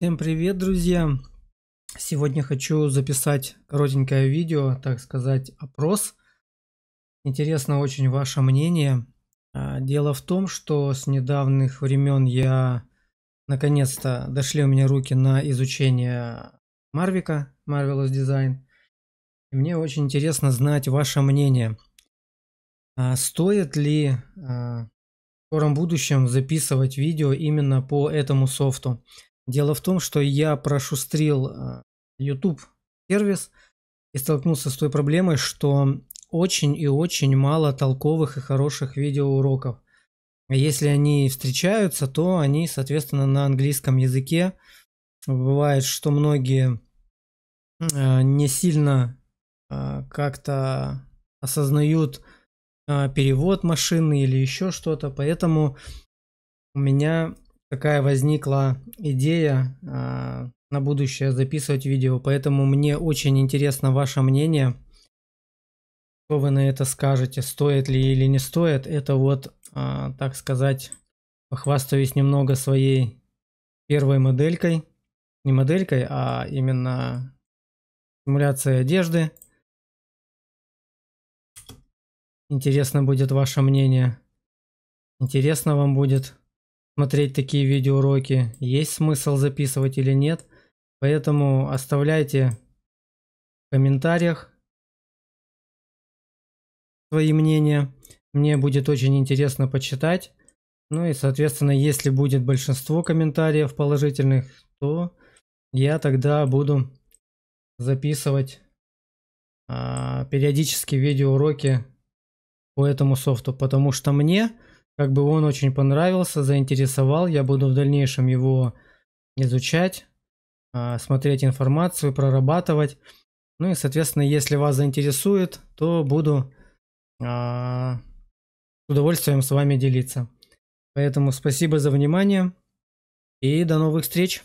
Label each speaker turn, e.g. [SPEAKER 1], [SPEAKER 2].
[SPEAKER 1] Всем привет, друзья! Сегодня хочу записать коротенькое видео, так сказать, опрос. Интересно очень ваше мнение. А, дело в том, что с недавних времен я наконец-то дошли у меня руки на изучение Марвика, Marvelous Design. И мне очень интересно знать ваше мнение. А, стоит ли а, в скором будущем записывать видео именно по этому софту? Дело в том, что я прошустрил э, YouTube сервис и столкнулся с той проблемой, что очень и очень мало толковых и хороших видеоуроков. Если они встречаются, то они, соответственно, на английском языке. Бывает, что многие э, не сильно э, как-то осознают перевод машины или еще что-то, поэтому у меня какая возникла идея э, на будущее записывать видео, поэтому мне очень интересно ваше мнение. Что вы на это скажете, стоит ли или не стоит? Это вот, э, так сказать, похвастаюсь немного своей первой моделькой. Не моделькой, а именно симуляцией одежды. Интересно будет ваше мнение. Интересно вам будет смотреть такие видеоуроки, есть смысл записывать или нет. Поэтому оставляйте в комментариях свои мнения. Мне будет очень интересно почитать. Ну и, соответственно, если будет большинство комментариев положительных, то я тогда буду записывать а, периодически видеоуроки по этому софту, потому что мне как бы он очень понравился, заинтересовал. Я буду в дальнейшем его изучать, а, смотреть информацию, прорабатывать. Ну и, соответственно, если вас заинтересует, то буду а, с удовольствием с вами делиться. Поэтому спасибо за внимание и до новых встреч!